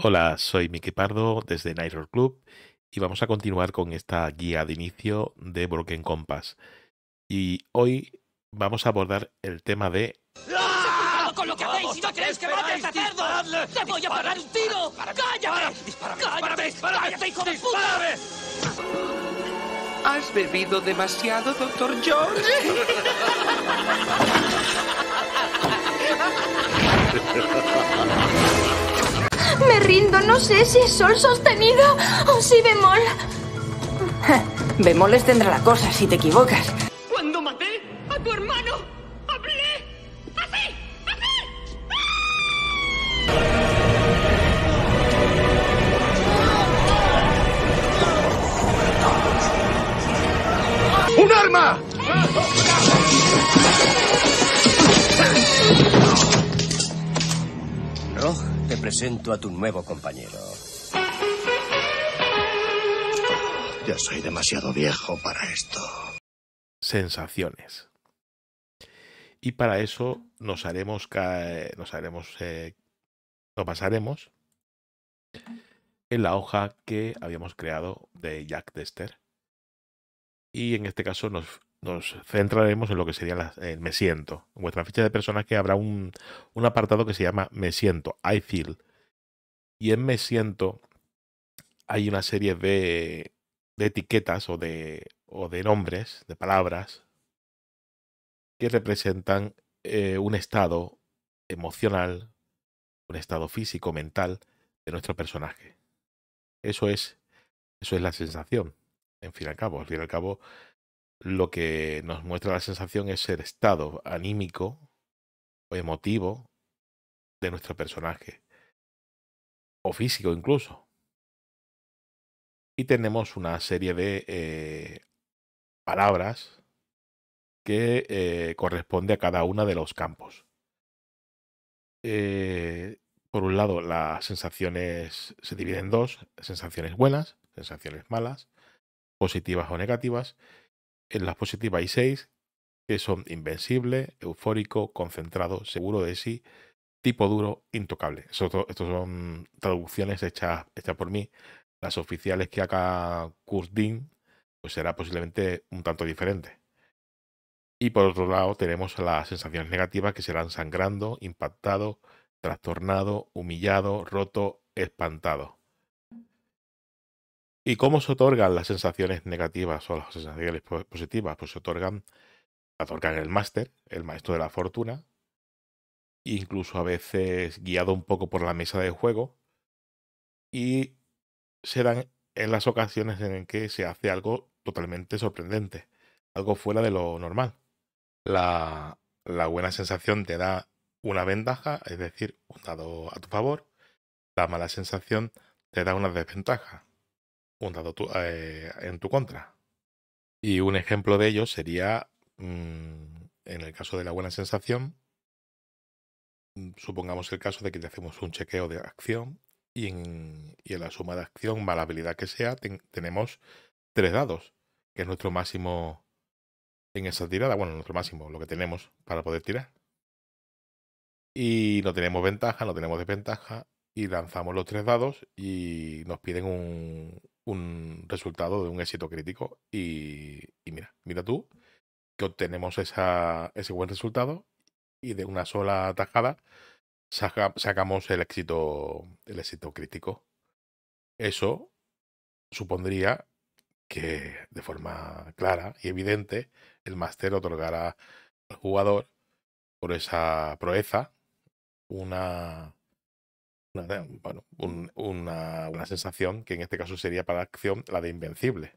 Hola, soy Miki Pardo desde Nightcore Club y vamos a continuar con esta guía de inicio de Broken Compass. Y hoy vamos a abordar el tema de. ¡Ah! ¡Con lo que hacéis! ¡Si no queréis que me a ¡Te voy a parar un tiro! ¡Cállate! ¡Cállate! ¡Cállate! Cállate. hijo de puta! ¿Has bebido demasiado, doctor George? rindo. No sé si sol sostenido o si bemol. Bemoles tendrá la cosa si te equivocas. presento a tu nuevo compañero. Ya soy demasiado viejo para esto. Sensaciones. Y para eso nos haremos, eh, nos haremos, eh, nos pasaremos en la hoja que habíamos creado de Jack Dexter. Y en este caso nos nos centraremos en lo que sería el me siento. En vuestra ficha de personaje habrá un, un apartado que se llama me siento, I feel. Y en me siento hay una serie de, de etiquetas o de, o de nombres, de palabras, que representan eh, un estado emocional, un estado físico, mental de nuestro personaje. Eso es, eso es la sensación, en fin y al cabo. Al fin y al cabo, lo que nos muestra la sensación es el estado anímico o emotivo de nuestro personaje, o físico incluso. Y tenemos una serie de eh, palabras que eh, corresponde a cada uno de los campos. Eh, por un lado, las sensaciones se dividen en dos, sensaciones buenas, sensaciones malas, positivas o negativas, en las positivas hay seis, que son invencible, eufórico, concentrado, seguro de sí, tipo duro, intocable. Estos son traducciones hechas, hechas por mí. Las oficiales que haga Kurdin, pues será posiblemente un tanto diferente. Y por otro lado tenemos las sensaciones negativas que serán sangrando, impactado, trastornado, humillado, roto, espantado. ¿Y cómo se otorgan las sensaciones negativas o las sensaciones positivas? Pues se otorgan, otorgan el máster, el maestro de la fortuna, incluso a veces guiado un poco por la mesa de juego, y se dan en las ocasiones en que se hace algo totalmente sorprendente, algo fuera de lo normal. La, la buena sensación te da una ventaja, es decir, un dado a tu favor, la mala sensación te da una desventaja, un dato eh, en tu contra. Y un ejemplo de ello sería, mm, en el caso de la buena sensación, mm, supongamos el caso de que le hacemos un chequeo de acción y en, en la suma de acción, mala habilidad que sea, tenemos tres dados, que es nuestro máximo en esa tirada, bueno, nuestro máximo, lo que tenemos para poder tirar. Y no tenemos ventaja, no tenemos desventaja, y lanzamos los tres dados y nos piden un, un resultado de un éxito crítico. Y, mira, mira tú que obtenemos ese buen resultado y de una sola tajada sacamos el éxito, el éxito crítico. Eso supondría que de forma clara y evidente el máster otorgará al jugador por esa proeza una, una, sensación que en este caso sería para la acción la de Invencible.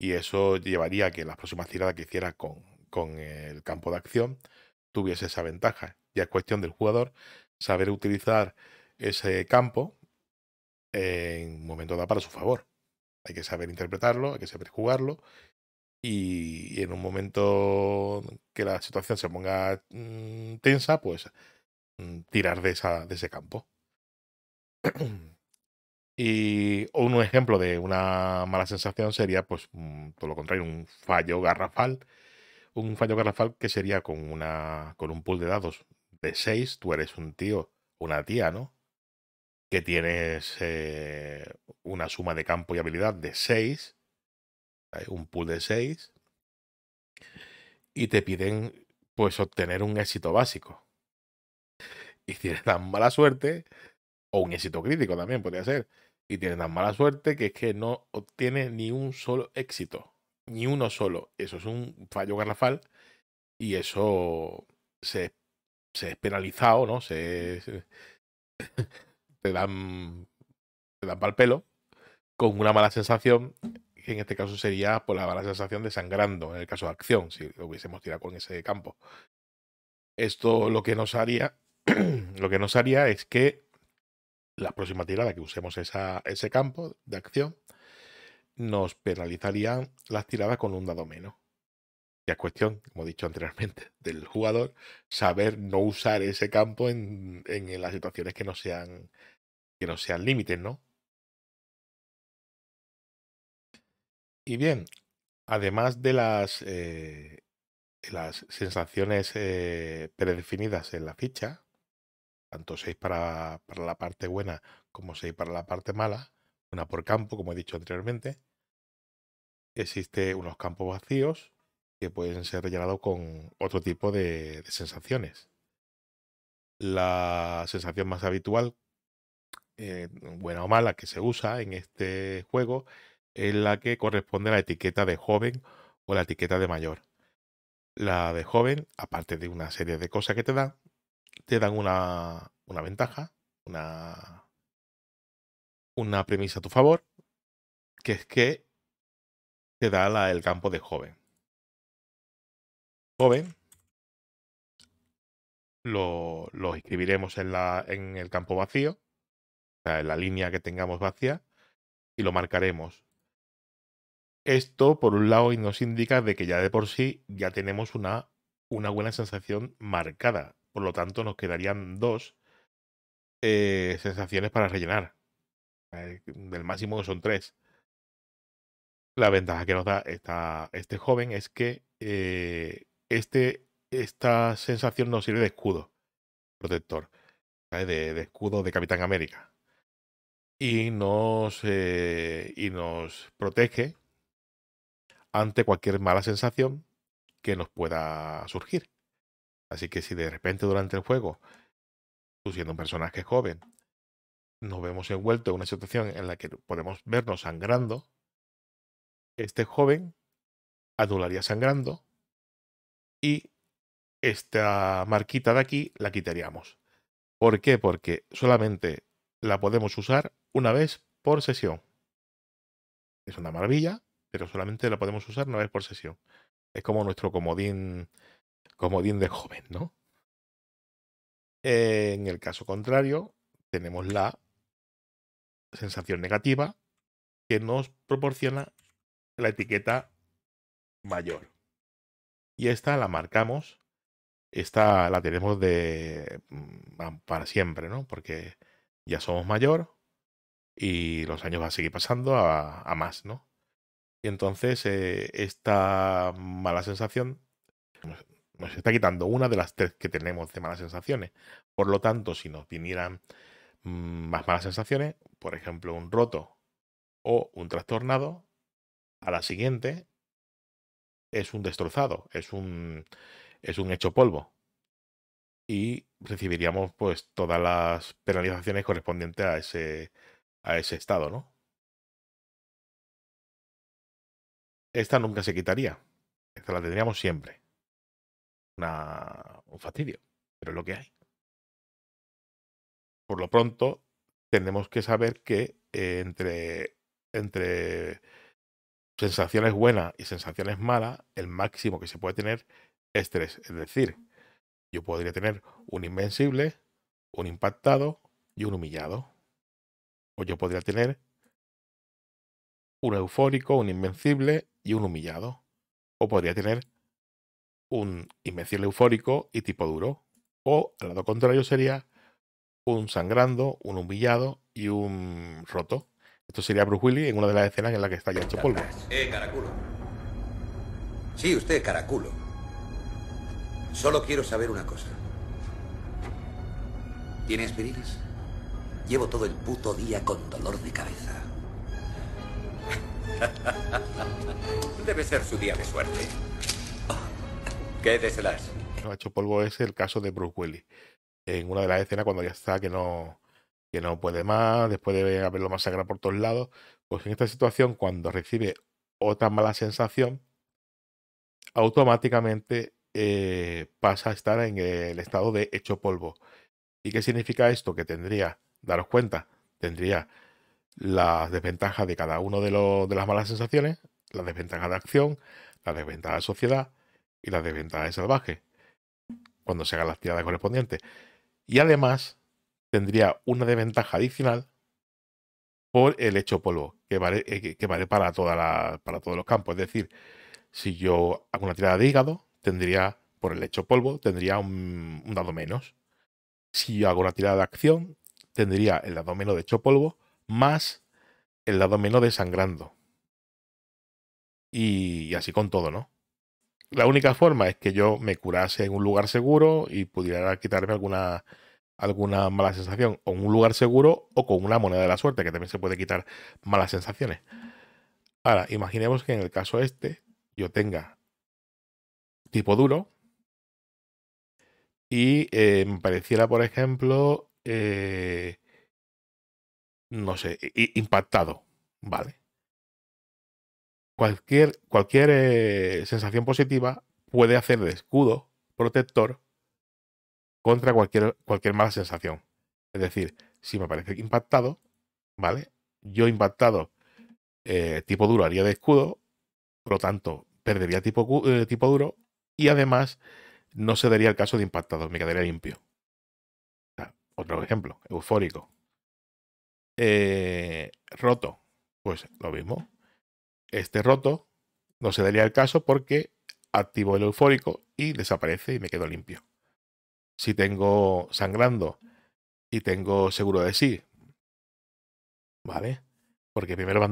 Y eso llevaría a que las próximas tiradas que hiciera con, el campo de acción tuviese esa ventaja. Ya es cuestión del jugador saber utilizar ese campo en un momento dado para su favor. Hay que saber interpretarlo, hay que saber jugarlo. Y, en un momento que la situación se ponga mm, tensa, pues mm, tirar de, esa, de ese campo. Y un ejemplo de una mala sensación sería, pues, todo lo contrario, un fallo garrafal. Un fallo garrafal que sería con, una, con un pool de dados de 6, tú eres un tío, una tía, ¿no? Que tienes eh, una suma de campo y habilidad de 6, un pool de 6, y te piden, pues, obtener un éxito básico. Y tienes tan mala suerte o un éxito crítico también podría ser. Y tiene tan mala suerte que es que no obtiene ni un solo éxito. Ni uno solo. Eso es un fallo garrafal. Y eso se, se es penalizado, ¿no? Se, te dan. Te dan pal pelo. Con una mala sensación. Que en este caso sería por pues, la mala sensación de sangrando. En el caso de acción. Si lo hubiésemos tirado con ese campo. Esto lo que nos haría. lo que nos haría es que la próxima tirada que usemos ese campo de acción, nos penalizarían las tiradas con un dado menos. Ya es cuestión, como he dicho anteriormente, del jugador saber no usar ese campo en, las situaciones que no sean que no sean límites, ¿no? Y bien, además de las, eh, sensaciones eh, predefinidas en la ficha, tanto 6 para, la parte buena como 6 para la parte mala, una por campo, como he dicho anteriormente. Existe unos campos vacíos que pueden ser rellenados con otro tipo de, sensaciones. La sensación más habitual, eh, buena o mala, que se usa en este juego es la que corresponde a la etiqueta de joven o la etiqueta de mayor. La de joven, aparte de una serie de cosas que te dan, te dan una, una ventaja, una, una premisa a tu favor, que es que te da la, el campo de joven. Joven lo, lo escribiremos en, la, en el campo vacío, o sea, en la línea que tengamos vacía, y lo marcaremos. Esto, por un lado, nos indica de que ya de por sí ya tenemos una, una buena sensación marcada. Por lo tanto, nos quedarían dos eh, sensaciones para rellenar. Eh, del máximo son tres. La ventaja que nos da este joven es que eh, este, esta sensación nos sirve de escudo protector, de, escudo de Capitán América. Y nos, y nos protege ante cualquier mala sensación que nos pueda surgir. Así que si de repente durante el juego, tú siendo un personaje joven, nos vemos envueltos en una situación en la que podemos vernos sangrando, este joven adularía sangrando y esta marquita de aquí la quitaríamos. ¿Por qué? Porque solamente la podemos usar una vez por sesión. Es una maravilla, pero solamente la podemos usar una vez por sesión. Es como nuestro comodín como bien de joven, ¿no? En el caso contrario, tenemos la sensación negativa que nos proporciona la etiqueta mayor. Y esta la marcamos, esta la tenemos de mm, para siempre, ¿no? Porque ya somos mayor y los años van a seguir pasando a, más, ¿no? Y entonces eh, esta mala sensación nos está quitando una de las tres que tenemos de malas sensaciones. Por lo tanto, si nos vinieran mm, más malas sensaciones, por ejemplo, un roto o un trastornado, a la siguiente es un destrozado, es un, es un hecho polvo. Y recibiríamos pues todas las penalizaciones correspondientes a ese, a ese estado, ¿no? Esta nunca se quitaría. Esta la tendríamos siempre un fastidio, pero es lo que hay. Por lo pronto, tenemos que saber que eh, entre, entre sensaciones buenas y sensaciones malas, el máximo que se puede tener es tres. Es decir, yo podría tener un invencible, un impactado y un humillado. O yo podría tener un eufórico, un invencible y un humillado. O podría tener un imbécil eufórico y tipo duro. O al lado contrario sería un sangrando, un humillado y un roto. Esto sería Bruce Willis en una de las escenas en la que está ya hecho polvo. Eh, caraculo. Sí, usted, caraculo. Solo quiero saber una cosa. ¿Tiene aspirinas? Llevo todo el puto día con dolor de cabeza. Debe ser su día de suerte es hecho polvo es el caso de Bruce Willis. En una de las escenas cuando ya está que no, que no puede más, después de haberlo masacrado por todos lados, pues en esta situación cuando recibe otra mala sensación, automáticamente eh, pasa a estar en el estado de hecho polvo. ¿Y qué significa esto? Que tendría, daros cuenta, tendría las desventajas de cada uno de, las malas sensaciones, la desventaja de acción, la desventaja de sociedad, y la de salvaje, cuando se haga la tirada correspondiente Y además tendría una desventaja adicional por el hecho polvo, que vale, eh, para, para todos los campos. Es decir, si yo hago una tirada de hígado, tendría, por el hecho polvo, tendría un, dado menos. Si yo hago una tirada de acción, tendría el dado menos de hecho polvo más el dado menos de sangrando. y así con todo, ¿no? la única forma es que yo me curase en un lugar seguro y pudiera quitarme alguna, alguna mala sensación o en un lugar seguro o con una moneda de la suerte que también se puede quitar malas sensaciones. Ahora, imaginemos que en el caso este yo tenga tipo duro y eh, me pareciera, por ejemplo, eh, no sé, impactado, ¿vale? cualquier, cualquier eh, sensación positiva puede hacer de escudo protector contra cualquier, cualquier mala sensación. Es decir, si me parece impactado, ¿vale? Yo impactado eh, tipo duro haría de escudo, por lo tanto, perdería tipo, eh, tipo duro y además no se daría el caso de impactado, me quedaría limpio. otro ejemplo, eufórico. roto, pues lo mismo este roto, no se daría el caso porque activo el eufórico y desaparece y me quedo limpio. Si tengo sangrando y tengo seguro de sí, ¿vale? Porque primero,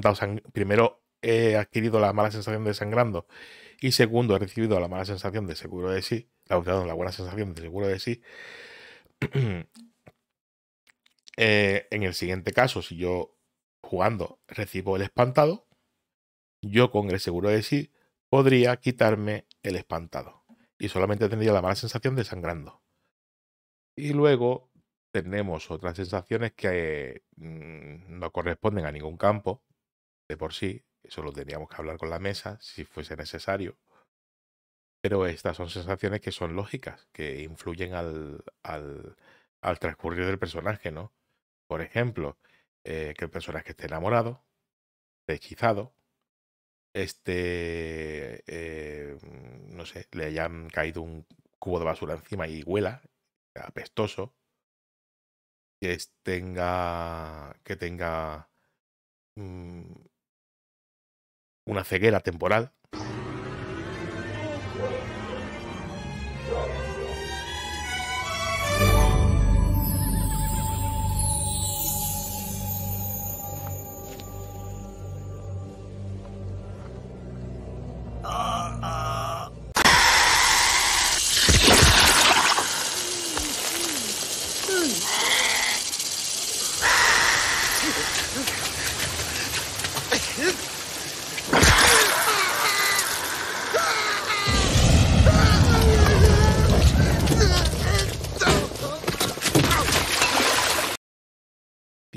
he adquirido la mala sensación de sangrando y segundo he recibido la mala sensación de seguro de sí, la, la buena sensación de seguro de sí. Eh, en el siguiente caso, si yo jugando recibo el espantado, yo con el seguro de sí podría quitarme el espantado y solamente tendría la mala sensación de sangrando. Y luego tenemos otras sensaciones que mm, no corresponden a ningún campo de por sí, eso lo tendríamos que hablar con la mesa si fuese necesario. Pero estas son sensaciones que son lógicas, que influyen al, al, al transcurrir del personaje, ¿no? Por ejemplo, eh, que el personaje esté enamorado, hechizado, este, eh, mm, no sé, le hayan caído un cubo de basura encima y huela, apestoso, que tenga, que tenga mm, una ceguera temporal.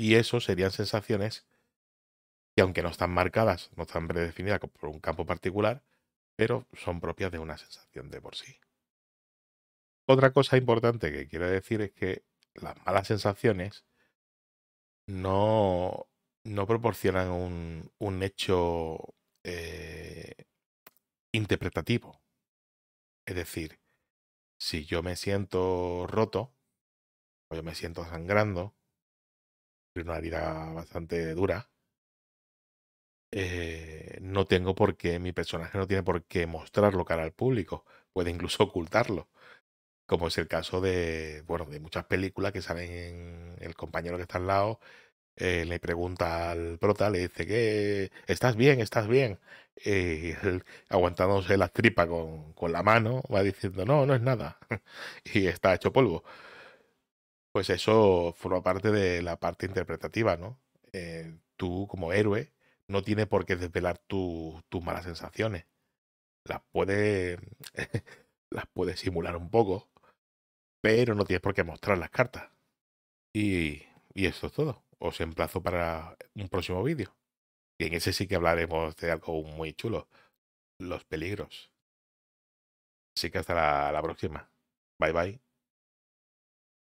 Y eso serían sensaciones que aunque no están marcadas, no están predefinidas por un campo particular, pero son propias de una sensación de por sí. Otra cosa importante que quiero decir es que las malas sensaciones no, no proporcionan un, hecho eh, interpretativo. Es decir, si yo me siento roto, o yo me siento sangrando, una vida bastante dura, eh, no tengo por qué, mi personaje no tiene por qué mostrarlo cara al público, puede incluso ocultarlo, como es el caso de, bueno, de muchas películas que salen el compañero que está al lado, eh, le pregunta al prota, le dice que estás bien, estás bien, aguantándose las tripas con la mano, va diciendo, no, no es nada, y está hecho polvo pues eso forma parte de la parte interpretativa, ¿no? Eh, tú como héroe no tiene por qué desvelar tus malas sensaciones. Las puedes las puede simular un poco, pero no tienes por qué mostrar las cartas. Y, eso es todo. Os emplazo para un próximo vídeo. Y en ese sí que hablaremos de algo muy chulo. Los peligros. Así que hasta la próxima. Bye bye.